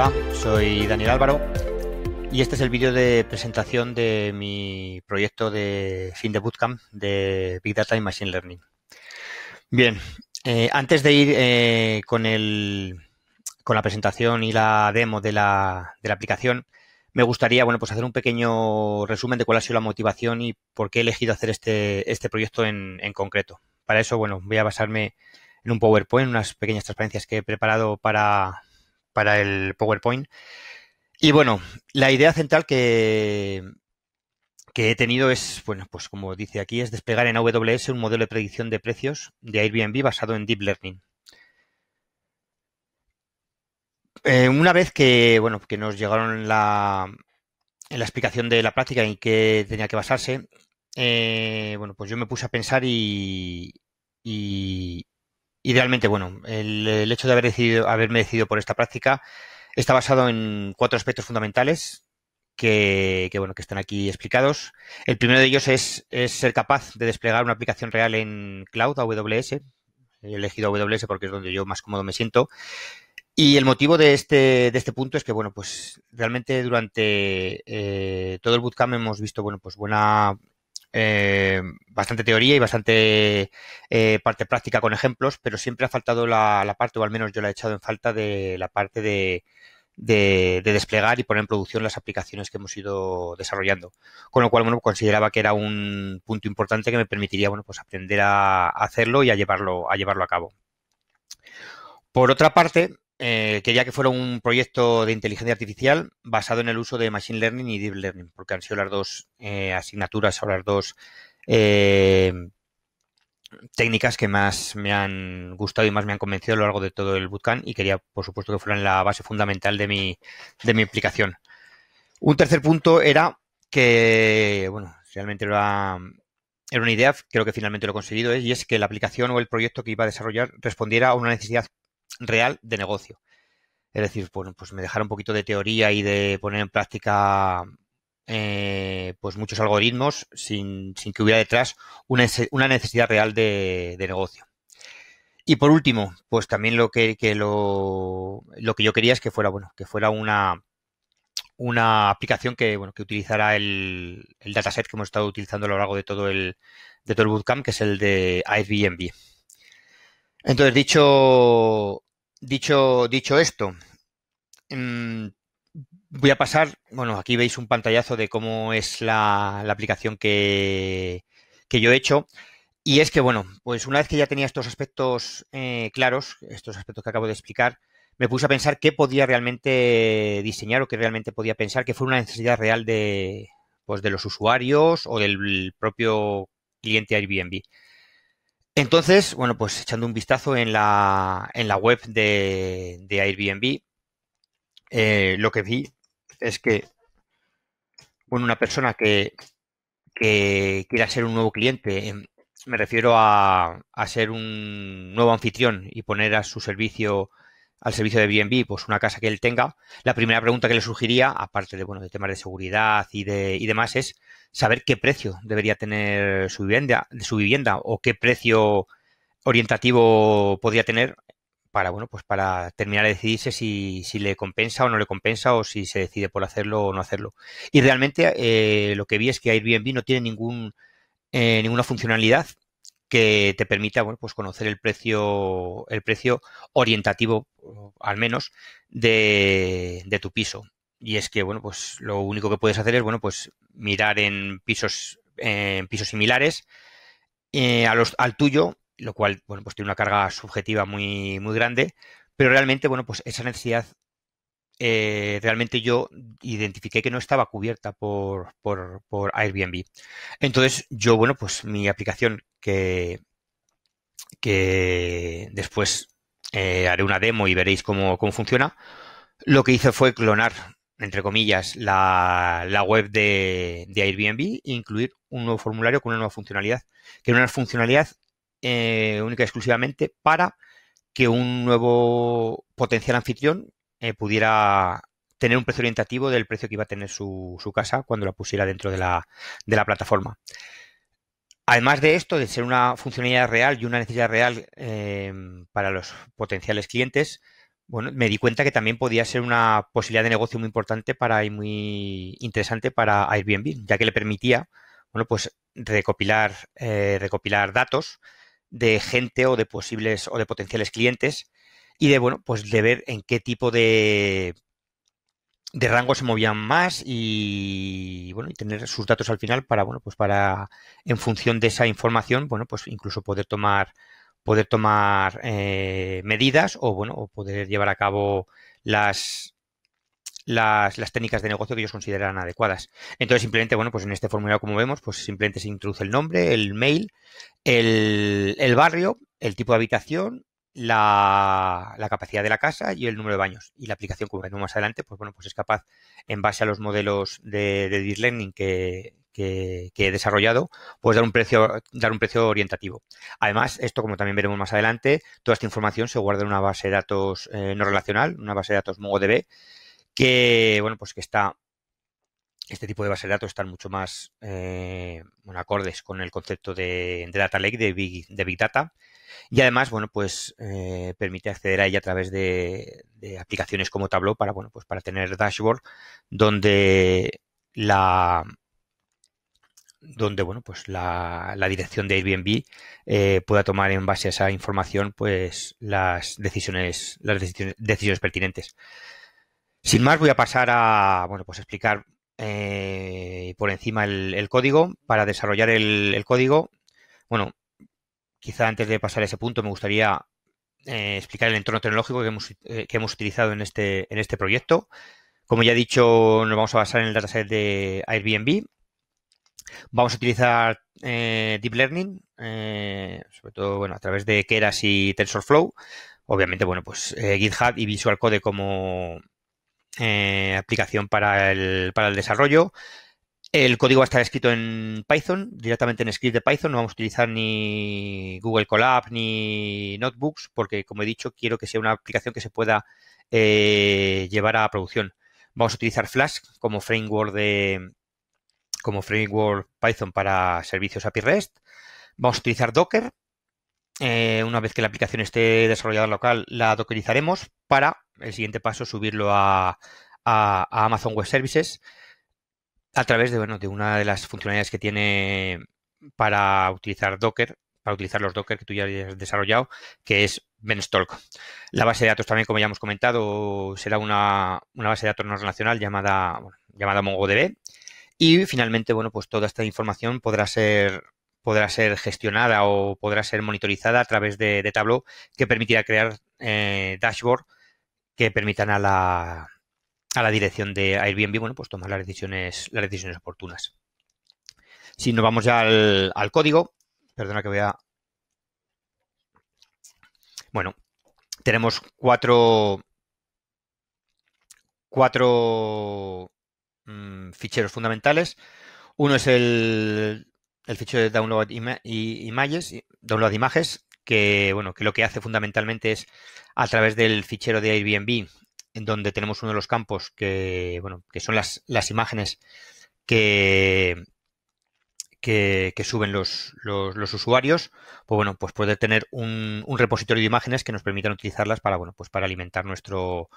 Hola, soy Daniel Álvaro y este es el vídeo de presentación de mi proyecto de fin de bootcamp de Big Data y Machine Learning. Bien, eh, antes de ir eh, con, el, con la presentación y la demo de la, de la aplicación, me gustaría, bueno, pues hacer un pequeño resumen de cuál ha sido la motivación y por qué he elegido hacer este, este proyecto en, en concreto. Para eso, bueno, voy a basarme en un PowerPoint, unas pequeñas transparencias que he preparado para, para el PowerPoint. Y bueno, la idea central que, que he tenido es, bueno, pues como dice aquí, es desplegar en AWS un modelo de predicción de precios de Airbnb basado en Deep Learning. Eh, una vez que, bueno, que nos llegaron la, explicación de la práctica y que tenía que basarse, eh, bueno, pues yo me puse a pensar y, Idealmente, bueno, el, hecho de haber decidido, haberme decidido por esta práctica está basado en cuatro aspectos fundamentales que, bueno, que están aquí explicados. El primero de ellos es, ser capaz de desplegar una aplicación real en cloud, AWS. He elegido AWS porque es donde yo más cómodo me siento. Y el motivo de este, este punto es que, bueno, pues realmente durante eh, todo el bootcamp hemos visto, bueno, pues buena, eh, bastante teoría y bastante eh, parte práctica con ejemplos, pero siempre ha faltado la, parte, o al menos yo la he echado en falta, de la parte de, desplegar y poner en producción las aplicaciones que hemos ido desarrollando. Con lo cual, bueno, consideraba que era un punto importante que me permitiría, bueno, pues aprender a hacerlo y a llevarlo a, llevarlo a cabo. Por otra parte, eh, quería que fuera un proyecto de inteligencia artificial basado en el uso de Machine Learning y Deep Learning, porque han sido las dos eh, asignaturas o las dos eh, técnicas que más me han gustado y más me han convencido a lo largo de todo el bootcamp y quería, por supuesto, que fueran la base fundamental de mi, de mi implicación. Un tercer punto era que, bueno, realmente era, era una idea, creo que finalmente lo he conseguido, ¿eh? y es que la aplicación o el proyecto que iba a desarrollar respondiera a una necesidad real de negocio. Es decir, bueno, pues me dejaron un poquito de teoría y de poner en práctica eh, pues muchos algoritmos sin, que hubiera detrás una, necesidad real de, negocio. Y por último, pues también lo que, lo, que yo quería es que fuera, bueno, que fuera una, una aplicación que, bueno, que utilizara el, dataset que hemos estado utilizando a lo largo de todo el, de todo el bootcamp, que es el de Airbnb. Entonces, dicho, Dicho, dicho esto, mm, voy a pasar, bueno, aquí veis un pantallazo de cómo es la, aplicación que, que, yo he hecho. Y es que, bueno, pues una vez que ya tenía estos aspectos eh, claros, estos aspectos que acabo de explicar, me puse a pensar qué podía realmente diseñar o qué realmente podía pensar que fue una necesidad real de, pues, de los usuarios o del propio cliente Airbnb. Entonces, bueno, pues echando un vistazo en la, en la web de, Airbnb, eh, lo que vi es que bueno, una persona que, quiera ser un nuevo cliente, em, me refiero a, ser un nuevo anfitrión y poner a su servicio, al servicio de Airbnb, pues una casa que él tenga, la primera pregunta que le surgiría, aparte de, bueno, de temas de seguridad y, de, y demás, es saber qué precio debería tener su vivienda, su vivienda o qué precio orientativo podría tener para bueno pues para terminar de decidirse si, si, le compensa o no le compensa o si se decide por hacerlo o no hacerlo y realmente eh, lo que vi es que Airbnb no tiene ningún eh, ninguna funcionalidad que te permita bueno pues conocer el precio el precio orientativo al menos de, de tu piso y es que, bueno, pues lo único que puedes hacer es, bueno, pues mirar en pisos, en pisos similares eh, a los, al tuyo, lo cual, bueno, pues tiene una carga subjetiva muy, muy grande, pero realmente, bueno, pues esa necesidad eh, realmente yo identifiqué que no estaba cubierta por, por, Airbnb. Entonces, yo, bueno, pues mi aplicación que, que después eh, haré una demo y veréis cómo, cómo funciona, lo que hice fue clonar entre comillas, la, web de, Airbnb incluir un nuevo formulario con una nueva funcionalidad, que era una funcionalidad eh, única y exclusivamente para que un nuevo potencial anfitrión eh, pudiera tener un precio orientativo del precio que iba a tener su, casa cuando la pusiera dentro de la, plataforma. Además de esto, de ser una funcionalidad real y una necesidad real eh, para los potenciales clientes, bueno, me di cuenta que también podía ser una posibilidad de negocio muy importante para y muy interesante para Airbnb, ya que le permitía, bueno, pues recopilar, eh, recopilar datos de gente o de posibles o de potenciales clientes y de, bueno, pues de ver en qué tipo de, de rango se movían más y, bueno, y tener sus datos al final para, bueno, pues para, en función de esa información, bueno, pues incluso poder tomar poder tomar eh, medidas o, bueno, o poder llevar a cabo las, las, técnicas de negocio que ellos consideran adecuadas. Entonces, simplemente, bueno, pues en este formulario, como vemos, pues simplemente se introduce el nombre, el mail, el, el barrio, el tipo de habitación, la, la, capacidad de la casa y el número de baños. Y la aplicación, como veremos más adelante, pues bueno, pues es capaz, en base a los modelos de, de deep learning que, que, he desarrollado, pues dar un precio, dar un precio orientativo. Además, esto, como también veremos más adelante, toda esta información se guarda en una base de datos eh, no relacional, una base de datos MongoDB, que bueno, pues que está. Este tipo de base de datos están mucho más eh, acordes con el concepto de, Data Lake, de Big, de Big Data, y además, bueno, pues eh, permite acceder a ella a través de, aplicaciones como Tableau para, bueno, pues para tener dashboard donde la, donde bueno, pues la, dirección de Airbnb eh, pueda tomar en base a esa información pues las decisiones, las decisiones, pertinentes. Sin más, voy a pasar a bueno, pues explicar eh, por encima el, código. Para desarrollar el, código, bueno, quizá antes de pasar a ese punto me gustaría eh, explicar el entorno tecnológico que hemos, que hemos utilizado en este, en este proyecto. Como ya he dicho, nos vamos a basar en el dataset de Airbnb, Vamos a utilizar eh, Deep Learning, eh, sobre todo bueno, a través de Keras y TensorFlow. Obviamente, bueno, pues eh, GitHub y Visual Code como aplicación para el, desarrollo. El código va a estar escrito en Python, directamente en script de Python. No vamos a utilizar ni Google Colab ni notebooks, porque, como he dicho, quiero que sea una aplicación que se pueda llevar a producción. Vamos a utilizar Flask como framework de, como framework Python para servicios API REST. Vamos a utilizar Docker. Eh, una vez que la aplicación esté desarrollada local, la dockerizaremos para el siguiente paso subirlo a, Amazon Web Services a través de, bueno, de una de las funcionalidades que tiene para utilizar Docker, para utilizar los Docker que tú ya has desarrollado, que es Benstalk. La base de datos también, como ya hemos comentado, será una, base de datos no relacional llamada, llamada MongoDB. Y finalmente, bueno, pues toda esta información podrá ser podrá ser gestionada o podrá ser monitorizada a través de, Tableau que permitirá crear dashboards eh, dashboard que permitan a la, a la dirección de Airbnb, bueno, pues tomar las decisiones, las decisiones oportunas. Si nos vamos ya al, al código, perdona que voy a, Bueno, tenemos cuatro, cuatro Mm, ficheros fundamentales. Uno es el, el fichero de download y download imágenes, que bueno, que lo que hace fundamentalmente es a través del fichero de Airbnb, en donde tenemos uno de los campos que, bueno, que son las, las imágenes que, que, suben los, los, los, usuarios, pues bueno, pues poder tener un, un, repositorio de imágenes que nos permitan utilizarlas para, bueno, pues para alimentar nuestro,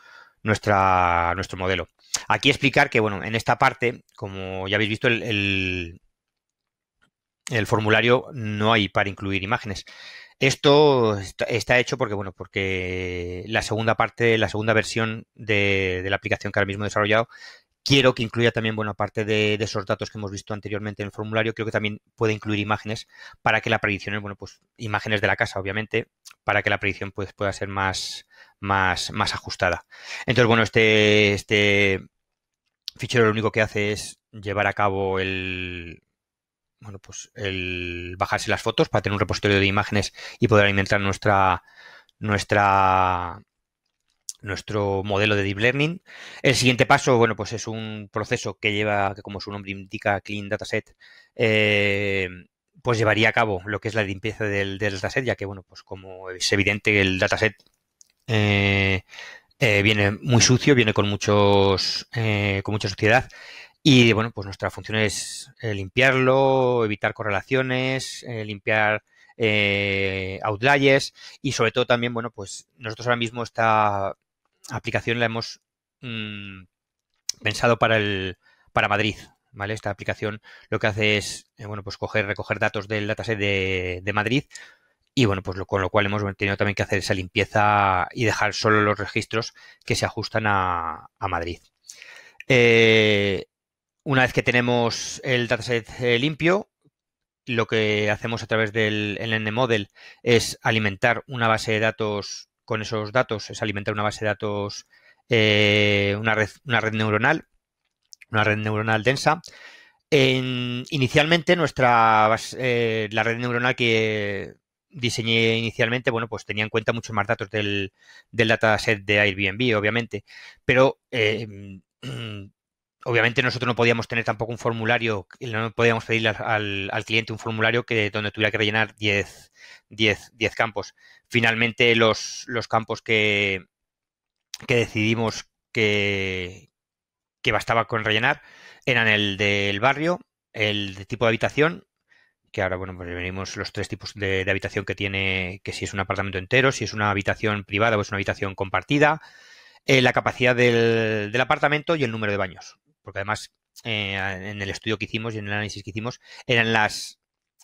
nuestra, nuestro modelo. Aquí explicar que, bueno, en esta parte, como ya habéis visto, el, el, formulario no hay para incluir imágenes. Esto está hecho porque, bueno, porque la segunda parte, la segunda versión de, la aplicación que ahora mismo he desarrollado, quiero que incluya también bueno, aparte de, esos datos que hemos visto anteriormente en el formulario. Creo que también puede incluir imágenes para que la predicción, bueno, pues imágenes de la casa, obviamente, para que la predicción pues, pueda ser más, más, más ajustada. Entonces, bueno, este, este fichero lo único que hace es llevar a cabo el, bueno, pues el bajarse las fotos para tener un repositorio de imágenes y poder alimentar nuestra nuestra nuestro modelo de deep learning. El siguiente paso, bueno, pues es un proceso que lleva, que como su nombre indica, Clean Dataset, eh, pues llevaría a cabo lo que es la limpieza del, del, dataset, ya que, bueno, pues como es evidente, el dataset eh, eh, viene muy sucio, viene con muchos eh, con mucha suciedad. Y bueno, pues nuestra función es limpiarlo, evitar correlaciones, limpiar outliers y sobre todo también, bueno, pues nosotros ahora mismo esta aplicación la hemos mm, pensado para el para Madrid, ¿vale? Esta aplicación lo que hace es, bueno, pues coger, recoger datos del dataset de, de Madrid, y bueno, pues con lo cual hemos tenido también que hacer esa limpieza y dejar solo los registros que se ajustan a, Madrid. Eh, una vez que tenemos el dataset eh, limpio, lo que hacemos a través del NModel es alimentar una base de datos con esos datos, es alimentar una base de datos, eh, una, red, una red neuronal, una red neuronal densa. inicialmente nuestra la red neuronal que diseñé inicialmente, bueno, pues tenía en cuenta muchos más datos del, del dataset de Airbnb, obviamente, pero em, obviamente nosotros no podíamos tener tampoco un formulario, no podíamos pedirle al, al cliente un formulario que donde tuviera que rellenar 10, 10, 10 campos. Finalmente los, los campos que, que decidimos que, que bastaba con rellenar eran el del barrio, el de tipo de habitación que ahora, bueno, pues los tres tipos de, habitación que tiene, que si es un apartamento entero, si es una habitación privada o es una habitación compartida, eh, la capacidad del, apartamento y el número de baños. Porque además, eh, en el estudio que hicimos y en el análisis que hicimos, eran las,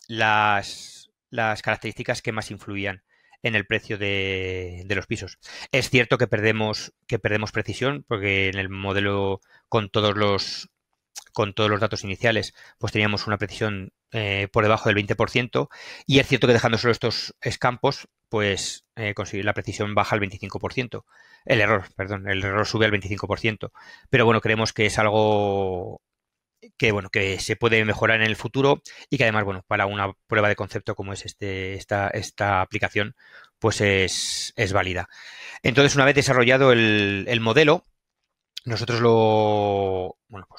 las, características que más influían en el precio de, de, los pisos. Es cierto que perdemos, que perdemos precisión, porque en el modelo con todos los con todos los datos iniciales, pues teníamos una precisión eh, por debajo del 20%. Y es cierto que dejando solo estos escampos, pues eh, conseguir la precisión baja al 25%. El error, perdón, el error sube al 25%. Pero bueno, creemos que es algo que bueno, que se puede mejorar en el futuro y que además, bueno, para una prueba de concepto como es este, esta, esta aplicación, pues es, válida. Entonces, una vez desarrollado el, el modelo, nosotros pues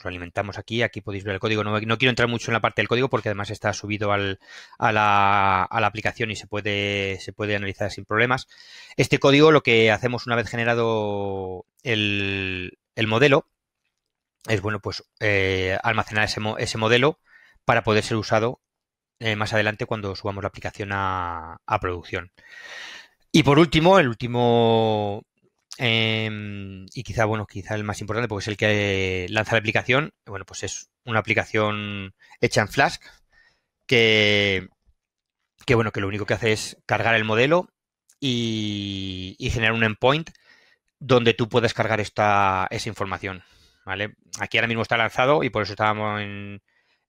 lo, alimentamos aquí, aquí podéis ver el código. No, quiero entrar mucho en la parte del código porque además está subido a, la, aplicación y se puede, se puede analizar sin problemas. Este código lo que hacemos una vez generado el, modelo es bueno, pues eh, almacenar ese, modelo para poder ser usado eh, más adelante cuando subamos la aplicación a, a producción. Y por último, el último Em, y quizá, bueno, quizá el más importante, porque es el que lanza la aplicación. Bueno, pues es una aplicación hecha en Flask que, que bueno, que lo único que hace es cargar el modelo y, generar un endpoint donde tú puedes cargar esta, esa información. ¿vale? Aquí ahora mismo está lanzado y por eso estábamos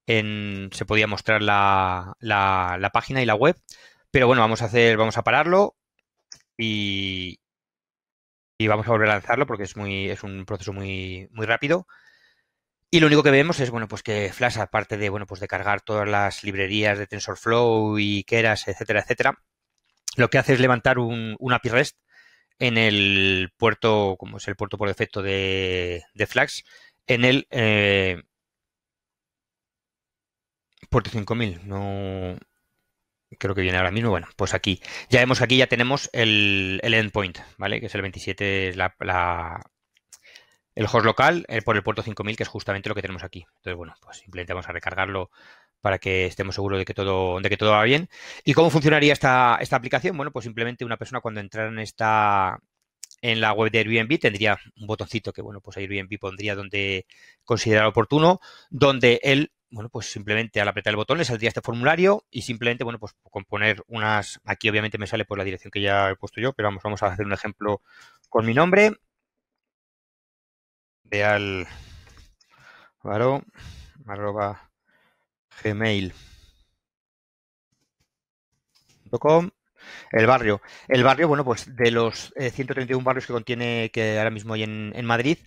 en, se podía mostrar la, la página y la web. Pero bueno, vamos a hacer, vamos a pararlo y, y vamos a volver a lanzarlo porque es, muy, es un proceso muy, muy rápido. Y lo único que vemos es, bueno, pues que Flash, aparte de, bueno, pues de cargar todas las librerías de TensorFlow y Keras, etcétera, etcétera, lo que hace es levantar un, API REST en el puerto, como es el puerto por defecto de, de Flash, en el eh, puerto 5000. No, creo que viene ahora mismo. Bueno, pues aquí. Ya vemos que aquí ya tenemos el, el endpoint, ¿vale? Que es el 27, es el host local eh, por el puerto 5000, que es justamente lo que tenemos aquí. Entonces, bueno, pues simplemente vamos a recargarlo para que estemos seguros de que todo, de que todo va bien. ¿Y cómo funcionaría esta, esta aplicación? Bueno, pues simplemente una persona cuando entrara en esta, en la web de Airbnb tendría un botoncito que, bueno, pues Airbnb pondría donde considera oportuno, donde él bueno, pues simplemente al apretar el botón le saldría este formulario y simplemente, bueno, pues componer unas, aquí obviamente me sale por pues, la dirección que ya he puesto yo, pero vamos, vamos a hacer un ejemplo con mi nombre, de al arroba gmail El barrio. El barrio, bueno, pues de los 131 eh, barrios que contiene, que ahora mismo hay en Madrid,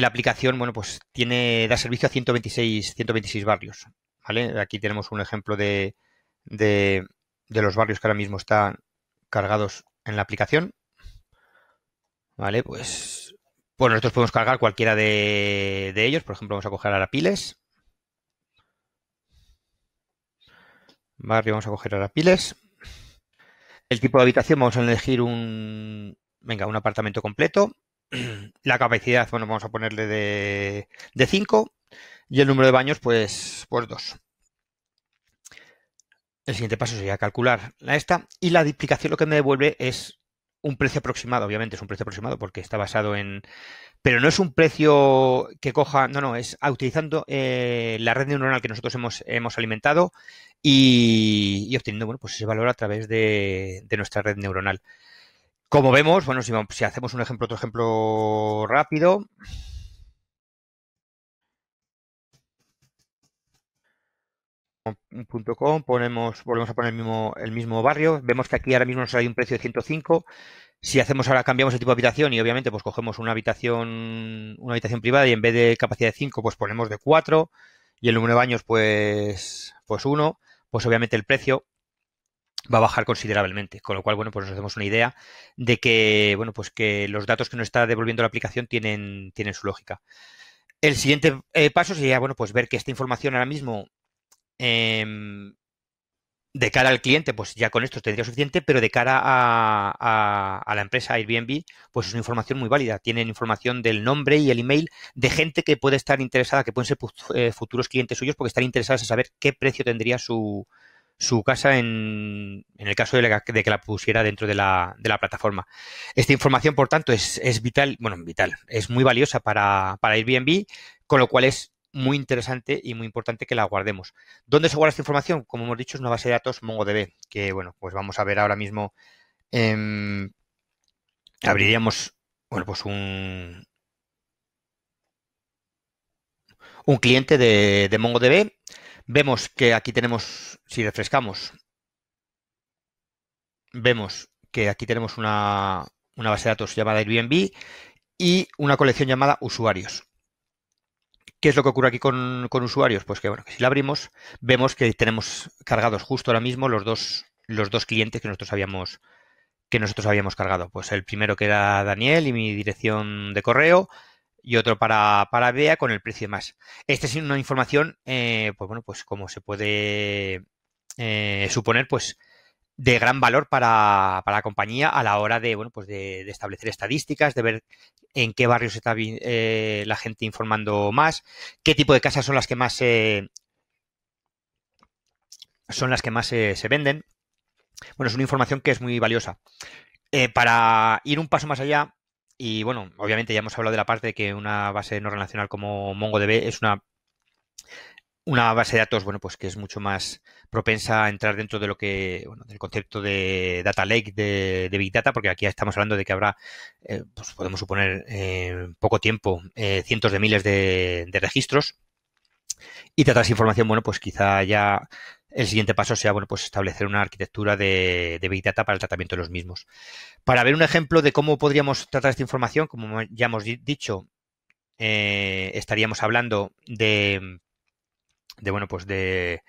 la aplicación, bueno, pues tiene, da servicio a 126, barrios. ¿vale? Aquí tenemos un ejemplo de, de, los barrios que ahora mismo están cargados en la aplicación. ¿Vale? Pues, pues, nosotros podemos cargar cualquiera de, de ellos. Por ejemplo, vamos a coger Arapiles. Barrio, vamos a coger Arapiles. El tipo de habitación, vamos a elegir un, venga, un apartamento completo. la capacidad, bueno, vamos a ponerle de, de 5 y el número de baños, pues, pues 2. El siguiente paso sería calcular la esta y la duplicación lo que me devuelve es un precio aproximado, obviamente es un precio aproximado porque está basado en... Pero no es un precio que coja, no, no, es utilizando eh, la red neuronal que nosotros hemos, hemos alimentado y, y, obteniendo, bueno, pues ese valor a través de nuestra red neuronal. Como vemos, bueno, si, hacemos un ejemplo, otro ejemplo rápido. .com, ponemos, volvemos a poner el mismo, barrio, vemos que aquí ahora mismo nos sale un precio de 105. Si hacemos ahora, cambiamos el tipo de habitación y obviamente pues cogemos una habitación, una habitación privada y en vez de capacidad de 5, pues ponemos de 4 y el número de baños pues, pues 1, pues obviamente el precio va a bajar considerablemente. Con lo cual, bueno, pues nos hacemos una idea de que, bueno, pues que los datos que nos está devolviendo la aplicación tienen, tienen su lógica. El siguiente eh, paso sería, bueno, pues ver que esta información ahora mismo em, de cara al cliente, pues ya con esto tendría suficiente, pero de cara a, la empresa Airbnb, pues es una información muy válida. Tienen información del nombre y el email de gente que puede estar interesada, que pueden ser eh, futuros clientes suyos, porque están interesados en saber qué precio tendría su, su casa en, el caso de, que la pusiera dentro de la, plataforma. Esta información, por tanto, es, vital, bueno, vital, es muy valiosa para, para Airbnb, con lo cual es muy interesante y muy importante que la guardemos. ¿Dónde se guarda esta información? Como hemos dicho, es una base de datos MongoDB, que bueno, pues vamos a ver ahora mismo. Em, abriríamos, bueno, pues un, un cliente de, de MongoDB Vemos que aquí tenemos, si refrescamos, vemos que aquí tenemos una, una base de datos llamada Airbnb y una colección llamada usuarios. ¿Qué es lo que ocurre aquí con, con usuarios? Pues que bueno, si la abrimos, vemos que tenemos cargados justo ahora mismo los dos, los dos clientes que nosotros habíamos que nosotros habíamos cargado. Pues el primero que era Daniel y mi dirección de correo y otro para, para BEA con el precio más. Esta es una información, eh, pues bueno, pues como se puede eh, suponer, pues de gran valor para, la compañía a la hora de, bueno, pues de, establecer estadísticas, de ver en qué barrios está eh, la gente informando más, qué tipo de casas son las que más se son las que más se venden. Bueno, es una información que es muy valiosa. para ir un paso más allá, y bueno, obviamente ya hemos hablado de la parte de que una base no relacional como MongoDB es una, una base de datos, bueno, pues que es mucho más propensa a entrar dentro de lo que, bueno, del concepto de data lake de, Big Data, porque aquí estamos hablando de que habrá, eh, pues podemos suponer, en eh, poco tiempo, eh, cientos de miles de, registros. Y tratas información, bueno, pues quizá ya el siguiente paso sea bueno, pues establecer una arquitectura de, de, Big Data para el tratamiento de los mismos. Para ver un ejemplo de cómo podríamos tratar esta información, como ya hemos dicho, eh, estaríamos hablando de, de bueno, pues de,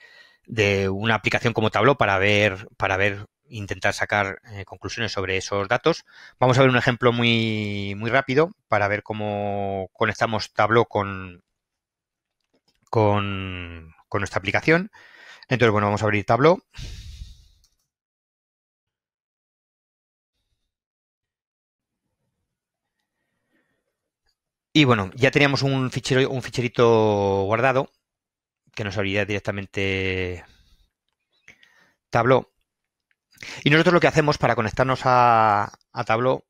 una aplicación como Tableau para ver, para ver intentar sacar eh, conclusiones sobre esos datos. Vamos a ver un ejemplo muy, muy rápido para ver cómo conectamos Tableau con, con, con nuestra aplicación. Entonces, bueno, vamos a abrir Tableau. Y bueno, ya teníamos un fichero, un ficherito guardado que nos abriría directamente Tableau. Y nosotros lo que hacemos para conectarnos a, a Tableau,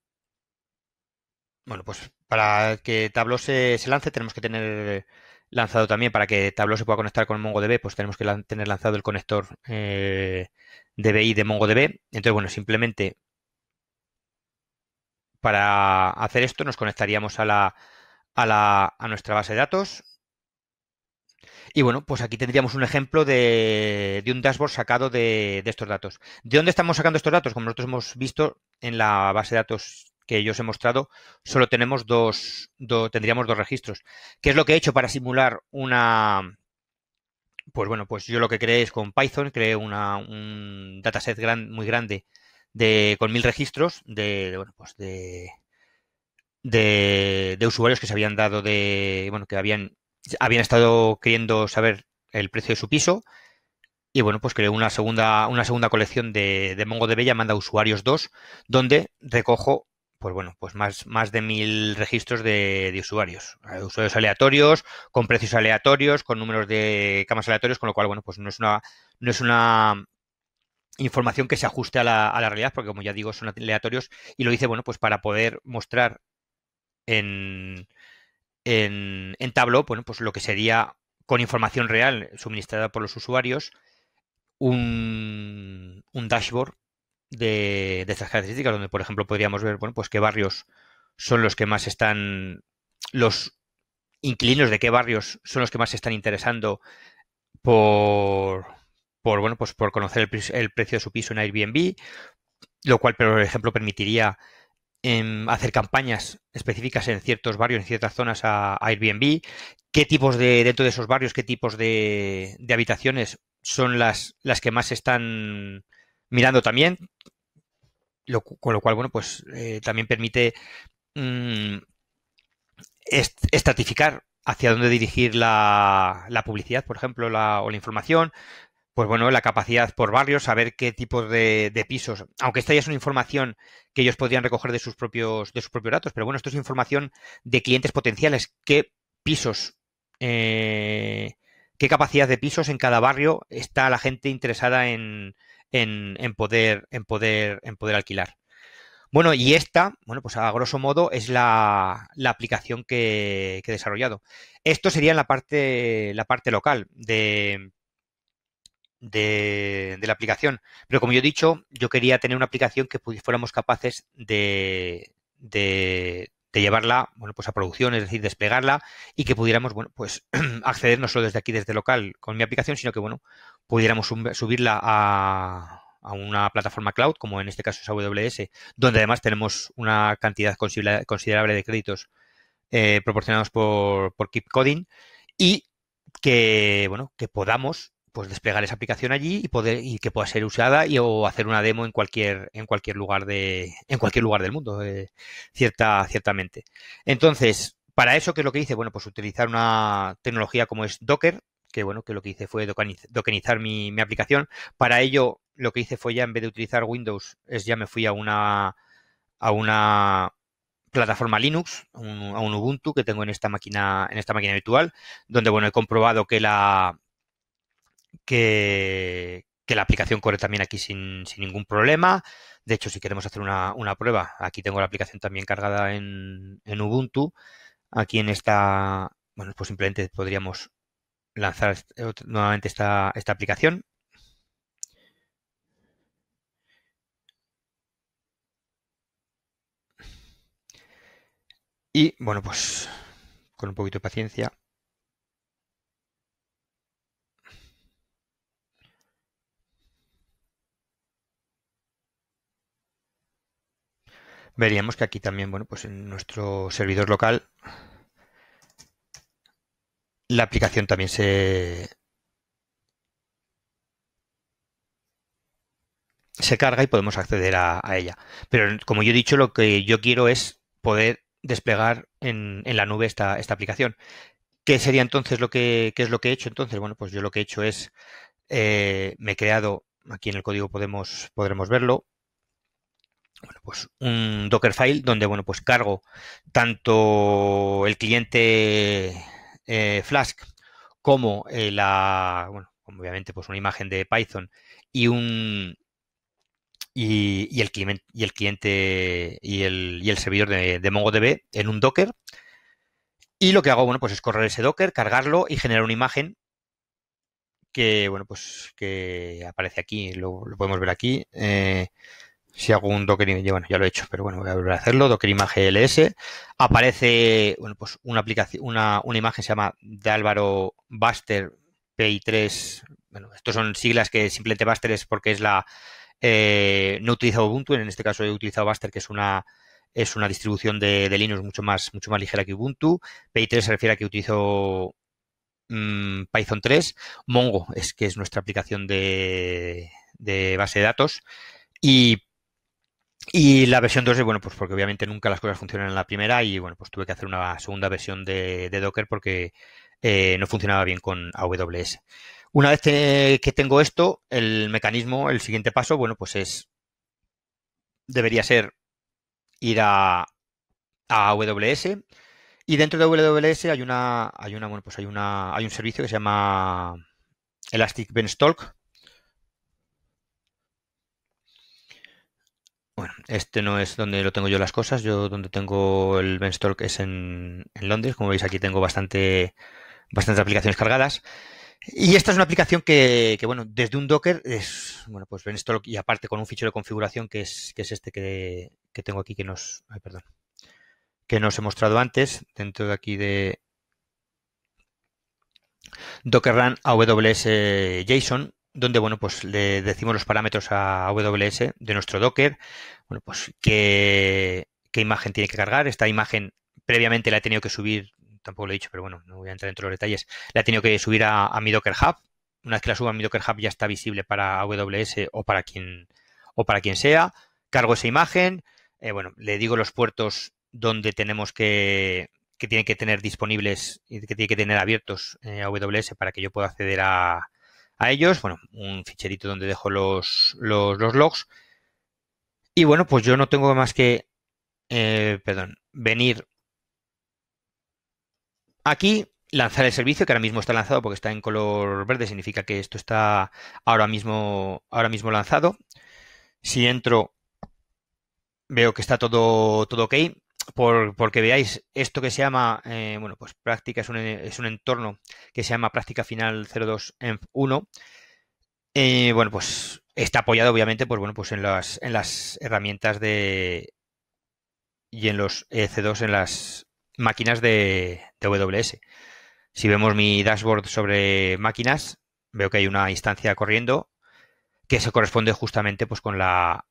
bueno, pues para que Tableau se lance tenemos que tener lanzado también para que Tableau se pueda conectar con MongoDB, pues tenemos que tener lanzado el conector eh, DBI de MongoDB. Entonces, bueno, simplemente para hacer esto nos conectaríamos a, a, nuestra base de datos. Y bueno, pues aquí tendríamos un ejemplo de, un dashboard sacado de, de, estos datos. ¿De dónde estamos sacando estos datos? Como nosotros hemos visto en la base de datos que yo os he mostrado, solo tenemos dos, tendríamos dos registros. ¿Qué es lo que he hecho para simular una... Pues bueno, pues yo lo que creé es con Python, creé una, un dataset gran, muy grande de, con mil registros de, bueno, pues de, usuarios que se habían dado de, bueno, que habían, habían estado queriendo saber el precio de su piso y bueno, pues creé una segunda, una segunda colección de, de MongoDB llamada Usuarios 2, donde recojo pues bueno, pues más, más de mil registros de, usuarios. Eh, usuarios aleatorios, con precios aleatorios, con números de camas aleatorios, con lo cual, bueno, pues no es una, no es una información que se ajuste a la, a la realidad, porque como ya digo, son aleatorios. Y lo hice, bueno, pues para poder mostrar en, en, en Tableau, bueno, pues lo que sería con información real suministrada por los usuarios, un, un dashboard de, estas características, donde por ejemplo podríamos ver, bueno, pues qué barrios son los que más están, los inquilinos de qué barrios son los que más se están interesando por, por bueno, pues por conocer el, precio de su piso en Airbnb, lo cual, por ejemplo, permitiría em, hacer campañas específicas en ciertos barrios, en ciertas zonas a, Airbnb, qué tipos de, dentro de esos barrios, qué tipos de, habitaciones son las, las que más están mirando también, con lo cual, bueno, pues eh, también permite mm, estratificar hacia dónde dirigir la, publicidad, por ejemplo, la, o la información, pues bueno, la capacidad por barrios, saber qué tipo de, pisos, aunque esta ya es una información que ellos podrían recoger de sus propios, de sus propios datos, pero bueno, esto es información de clientes potenciales, qué pisos, eh, qué capacidad de pisos en cada barrio está la gente interesada en, en, poder, en, poder, en poder alquilar. Bueno, y esta, bueno, pues a grosso modo es la, la aplicación que, que, he desarrollado. Esto sería en la parte, la parte local de, de, la aplicación. Pero como yo he dicho, yo quería tener una aplicación que fuéramos capaces de, de llevarla bueno, pues a producción, es decir, desplegarla y que pudiéramos bueno, pues acceder no solo desde aquí, desde local con mi aplicación, sino que bueno, pudiéramos subirla a, una plataforma cloud, como en este caso es AWS, donde además tenemos una cantidad considerable de créditos eh, proporcionados por, por Keep Coding y que, bueno, que podamos pues desplegar esa aplicación allí y poder y que pueda ser usada y o hacer una demo en cualquier en cualquier lugar de en cualquier lugar del mundo eh, cierta ciertamente entonces para eso qué es lo que hice bueno pues utilizar una tecnología como es Docker que bueno que lo que hice fue dokenizar mi, aplicación para ello lo que hice fue ya en vez de utilizar Windows es ya me fui a una a una plataforma Linux, a un Ubuntu que tengo en esta máquina, en esta máquina virtual, donde bueno, he comprobado que la, que, la aplicación corre también aquí sin, ningún problema. De hecho, si queremos hacer una, prueba, aquí tengo la aplicación también cargada en, en, Ubuntu. Aquí en esta, bueno, pues simplemente podríamos lanzar eh, nuevamente esta, esta aplicación. Y bueno, pues con un poquito de paciencia veríamos que aquí también, bueno, pues en nuestro servidor local la aplicación también se, se carga y podemos acceder a, ella. Pero como yo he dicho, lo que yo quiero es poder desplegar en, en la nube esta, esta, aplicación. ¿Qué sería entonces lo que es lo que he hecho? Entonces, bueno, pues yo lo que he hecho es eh, me he creado, aquí en el código podemos, podremos verlo, bueno, pues un Dockerfile donde bueno, pues cargo tanto el cliente eh, Flask como eh, la, bueno, obviamente pues una imagen de Python y un y, el, cliente, y el cliente y el, servidor de, MongoDB en un Docker. Y lo que hago, bueno, pues es correr ese Docker, cargarlo y generar una imagen que, bueno, pues que aparece aquí, lo, podemos ver aquí. Eh, si hago un Docker Image, bueno, ya lo he hecho, pero bueno, voy a volver a hacerlo, Docker Image LS, aparece, pues una aplicación, una, imagen se llama de Álvaro Buster PI3, bueno, estos son siglas que simplemente Buster es porque es la, eh, no he utilizado Ubuntu, en este caso he utilizado Buster, que es una, es una distribución de, Linux mucho más, mucho más ligera que Ubuntu, PI3 se refiere a que utilizo mm, Python 3, Mongo es que es nuestra aplicación de, de base de datos, y y la versión 2, bueno, pues porque obviamente nunca las cosas funcionan en la primera y bueno, pues tuve que hacer una segunda versión de, Docker porque eh, no funcionaba bien con AWS. Una vez que tengo esto, el mecanismo, el siguiente paso, bueno, pues es, debería ser ir a, AWS y dentro de AWS hay una, hay una, bueno, pues hay una, hay un servicio que se llama Elastic Beanstalk. Bueno, este no es donde lo tengo yo las cosas. Yo donde tengo el que es en, Londres. Como veis aquí tengo bastante, bastantes aplicaciones cargadas. Y esta es una aplicación que, bueno, desde un Docker es, bueno, pues Benstock y aparte con un fichero de configuración que es, que es este que, tengo aquí que nos, perdón, que nos he mostrado antes dentro de aquí de Docker Run AWS JSON donde bueno, pues le decimos los parámetros a AWS de nuestro Docker, bueno, pues qué, imagen tiene que cargar. Esta imagen previamente la he tenido que subir, tampoco lo he dicho, pero bueno, no voy a entrar en todos los detalles. La he tenido que subir a, mi Docker Hub. Una vez que la suba a mi Docker Hub ya está visible para AWS o para quien o para quien sea. Cargo esa imagen, eh, bueno, le digo los puertos donde tenemos que, que tiene que tener disponibles y que tiene que tener abiertos eh, a AWS para que yo pueda acceder a, a ellos. Bueno, un ficherito donde dejo los, los, los logs. Y bueno, pues yo no tengo más que, eh, perdón, venir aquí, lanzar el servicio, que ahora mismo está lanzado porque está en color verde, significa que esto está ahora mismo, ahora mismo lanzado. Si entro, veo que está todo, todo ok porque veáis esto que se llama, eh, bueno, pues práctica es un, es un, entorno que se llama práctica final 02 02.1. 1 bueno, pues está apoyado obviamente, pues bueno, pues en las, en las herramientas de y en los EC2 eh, en las máquinas de, de WS. Si vemos mi dashboard sobre máquinas, veo que hay una instancia corriendo que se corresponde justamente pues con la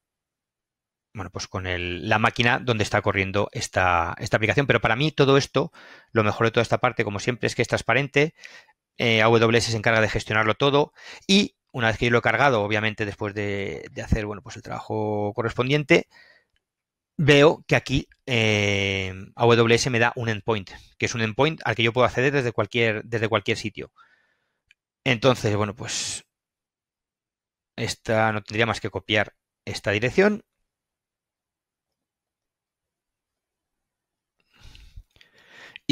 bueno, pues con la máquina donde está corriendo esta, aplicación. Pero para mí todo esto, lo mejor de toda esta parte, como siempre, es que es transparente. Eh, AWS se encarga de gestionarlo todo y una vez que yo lo he cargado, obviamente después de, hacer bueno, pues el trabajo correspondiente, veo que aquí eh, AWS me da un endpoint, que es un endpoint al que yo puedo acceder desde cualquier, desde cualquier sitio. Entonces, bueno, pues esta no tendría más que copiar esta dirección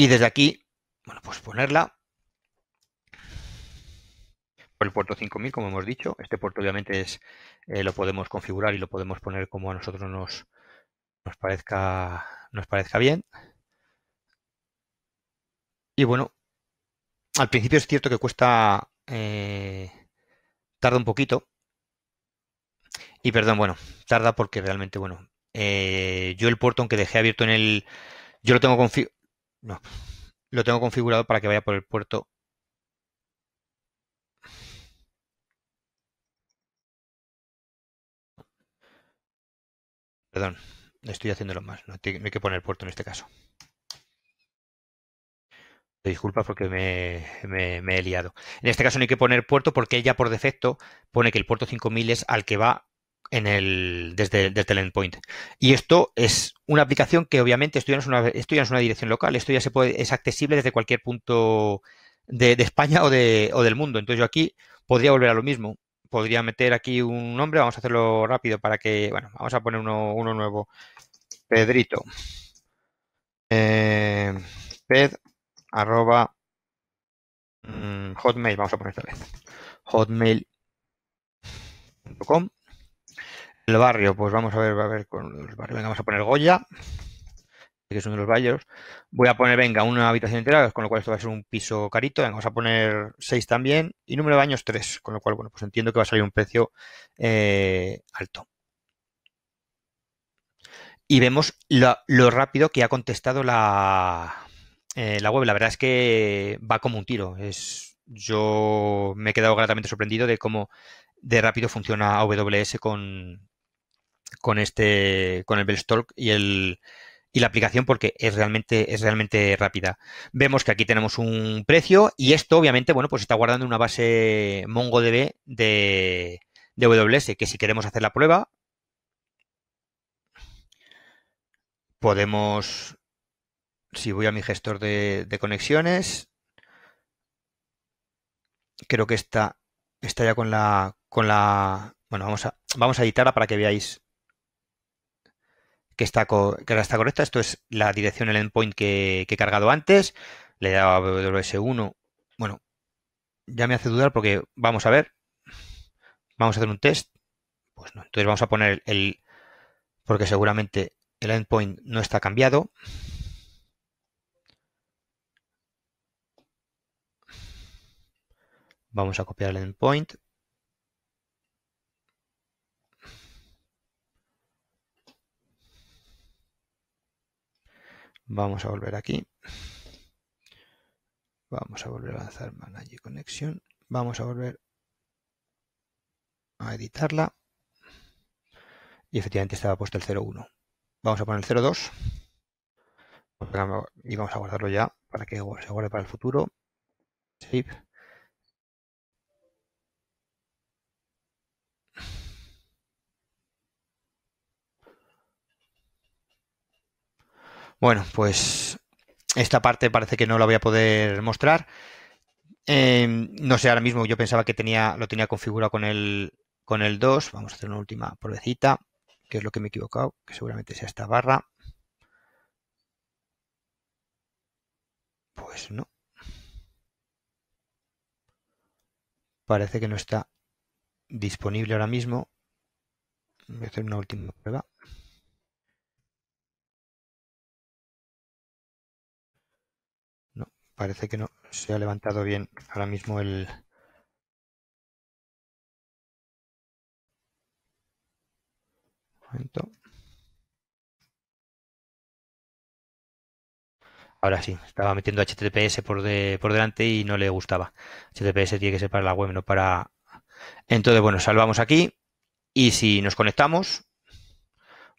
Y desde aquí, bueno, pues ponerla por el puerto 5000, como hemos dicho. Este puerto obviamente es eh, lo podemos configurar y lo podemos poner como a nosotros nos, nos, parezca, nos parezca bien. Y bueno, al principio es cierto que cuesta, eh, tarda un poquito. Y perdón, bueno, tarda porque realmente, bueno, eh, yo el puerto, aunque dejé abierto en el, yo lo tengo configurado no. Lo tengo configurado para que vaya por el puerto. Perdón, estoy haciéndolo más. No, hay que poner puerto en este caso. Disculpa porque me, he liado. En este caso no hay que poner puerto porque ella por defecto pone que el puerto 5000 es al que va desde, el endpoint. Y esto es una aplicación que obviamente esto ya no es una, una dirección local, esto ya se puede, es accesible desde cualquier punto de, España o, del mundo. Entonces yo aquí podría volver a lo mismo. Podría meter aquí un nombre, vamos a hacerlo rápido para que, bueno, vamos a poner uno, nuevo. Pedrito. Eh, ped arroba mm, hotmail, vamos a poner esta vez. Hotmail.com el barrio, pues vamos a ver, a ver con los barrios. Venga, vamos a poner Goya, que es uno de los barrios. Voy a poner, venga, una habitación entera, con lo cual esto va a ser un piso carito. Venga, vamos a poner 6 también y número de baños 3, con lo cual, bueno, pues entiendo que va a salir un precio eh, alto. Y vemos lo, rápido que ha contestado la, eh, la web. La verdad es que va como un tiro. Es, yo me he quedado gratamente sorprendido de cómo de rápido funciona AWS con, con este, con el Bellstalk y el, y la aplicación porque es realmente, es realmente rápida. Vemos que aquí tenemos un precio y esto obviamente, bueno, pues está guardando una base MongoDB de, de WS, que si queremos hacer la prueba, podemos, si voy a mi gestor de, conexiones, creo que está, está ya con la, con la, bueno, vamos vamos a editarla para que veáis que, está que ahora está correcta. Esto es la dirección, el endpoint que, que he cargado antes. Le he dado a WS1. Bueno, ya me hace dudar porque vamos a ver. Vamos a hacer un test. Pues no. Entonces vamos a poner el. Porque seguramente el endpoint no está cambiado. Vamos a copiar el endpoint. Vamos a volver aquí. Vamos a volver a lanzar Manage Connection. Vamos a volver a editarla. Y efectivamente estaba puesto el 01. Vamos a poner el 02. Y vamos a guardarlo ya para que se guarde para el futuro. Save. Bueno, pues esta parte parece que no la voy a poder mostrar. Em, no sé, ahora mismo yo pensaba que tenía, lo tenía configurado con el, con el 2. Vamos a hacer una última pruebecita, que es lo que me he equivocado, que seguramente sea esta barra. Pues no. Parece que no está disponible ahora mismo. Voy a hacer una última prueba. Parece que no se ha levantado bien ahora mismo el... momento. Ahora sí, estaba metiendo HTTPS por, por delante y no le gustaba. HTTPS tiene que ser para la web, no para... Entonces, bueno, salvamos aquí y si nos conectamos,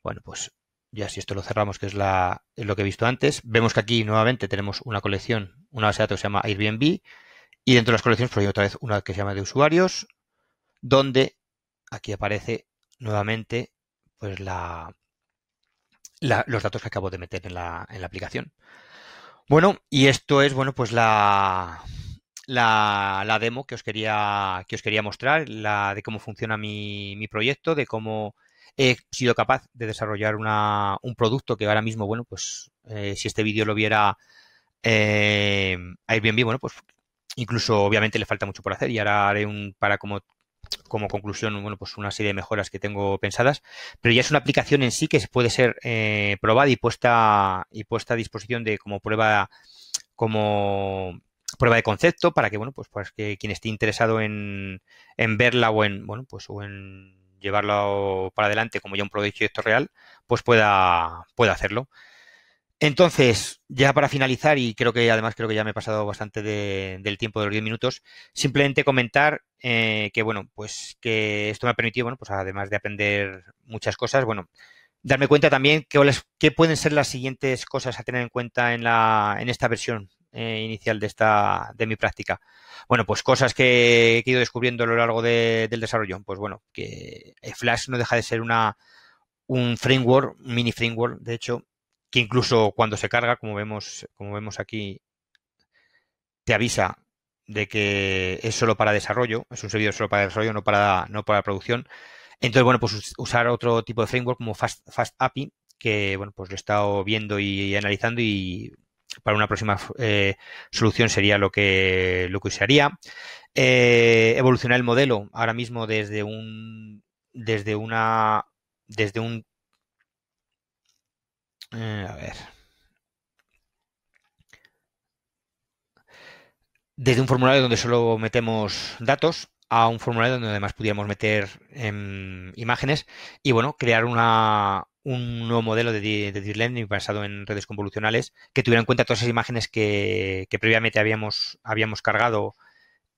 bueno, pues ya si esto lo cerramos, que es, lo que he visto antes, vemos que aquí nuevamente tenemos una colección, una base de datos que se llama Airbnb, y dentro de las colecciones pues hay otra vez una que se llama de usuarios, donde aquí aparece nuevamente pues los datos que acabo de meter en la, aplicación. Bueno, y esto es bueno pues la, la, demo que os quería que os quería mostrar, la de cómo funciona mi, mi proyecto, de cómo he sido capaz de desarrollar una, un producto que ahora mismo, bueno, pues eh, si este vídeo lo viera eh, Airbnb, bueno, pues incluso obviamente le falta mucho por hacer y ahora haré un para como como conclusión, bueno, pues una serie de mejoras que tengo pensadas, pero ya es una aplicación en sí que puede ser eh, probada y puesta y puesta a disposición de como prueba como prueba de concepto para que bueno pues, pues que quien esté interesado en, en verla o en bueno pues o en llevarlo para adelante como ya un proyecto real, pues pueda, pueda hacerlo. Entonces, ya para finalizar, y creo que además creo que ya me he pasado bastante del tiempo de los 10 minutos, simplemente comentar eh, que bueno, pues que esto me ha permitido, bueno, pues además de aprender muchas cosas, bueno, darme cuenta también que, qué pueden ser las siguientes cosas a tener en cuenta en la, en esta versión eh, inicial de, esta, de mi práctica. Bueno, pues cosas que he ido descubriendo a lo largo del desarrollo. Pues bueno, que eh, Flash no deja de ser una, un framework, un mini framework, de hecho, que incluso cuando se carga, como vemos, como vemos aquí, te avisa de que es solo para desarrollo, es un servidor solo para desarrollo, no para, no para producción. Entonces, bueno, pues usar otro tipo de framework como Fast, Fast API, que bueno, pues lo he estado viendo y analizando y para una próxima eh, solución sería lo que, lo que se haría. Eh, evolucionar el modelo ahora mismo desde un desde una desde un eh, a ver desde un formulario donde solo metemos datos a un formulario donde además podíamos meter em, imágenes y bueno, crear una, un nuevo modelo de, deep learning basado en redes convolucionales que tuviera en cuenta todas esas imágenes que, previamente habíamos, habíamos cargado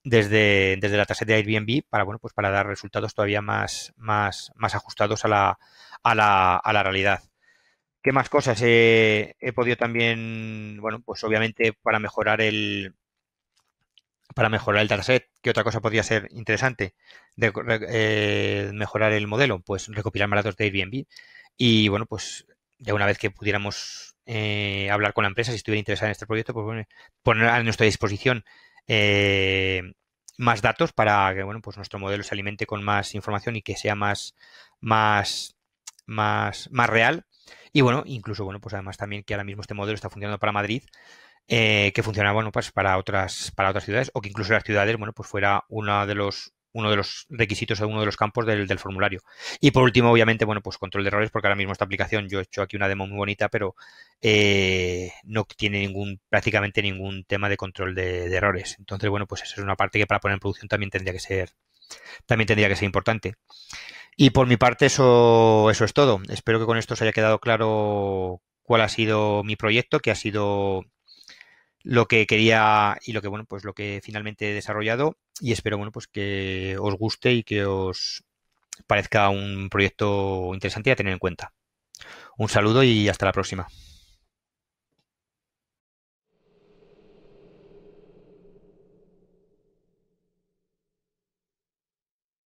desde, desde la tasa de Airbnb para bueno, pues para dar resultados todavía más, más, más ajustados a la, a la, a la realidad. ¿Qué más cosas he podido también, bueno, pues obviamente para mejorar el, para mejorar el dataset. ¿Qué otra cosa podría ser interesante? De, eh, mejorar el modelo, pues recopilar más datos de Airbnb. Y bueno, pues ya una vez que pudiéramos eh, hablar con la empresa, si estuviera interesada en este proyecto, pues poner a nuestra disposición eh, más datos para que bueno, pues nuestro modelo se alimente con más información y que sea más, más, más, más real. Y bueno, incluso, bueno, pues además también que ahora mismo este modelo está funcionando para Madrid, eh, que funcionaba bueno, pues para otras, para otras ciudades o que incluso las ciudades bueno, pues fuera una de los, uno de los requisitos o uno de los campos del, formulario. Y por último, obviamente, bueno, pues control de errores, porque ahora mismo esta aplicación, yo he hecho aquí una demo muy bonita, pero eh, no tiene ningún, prácticamente ningún tema de control de, errores. Entonces, bueno, pues esa es una parte que para poner en producción también tendría que ser, también tendría que ser importante. Y por mi parte, eso, eso es todo. Espero que con esto os haya quedado claro cuál ha sido mi proyecto, que ha sido lo que quería y lo que bueno pues lo que finalmente he desarrollado y espero bueno pues que os guste y que os parezca un proyecto interesante a tener en cuenta. Un saludo y hasta la próxima.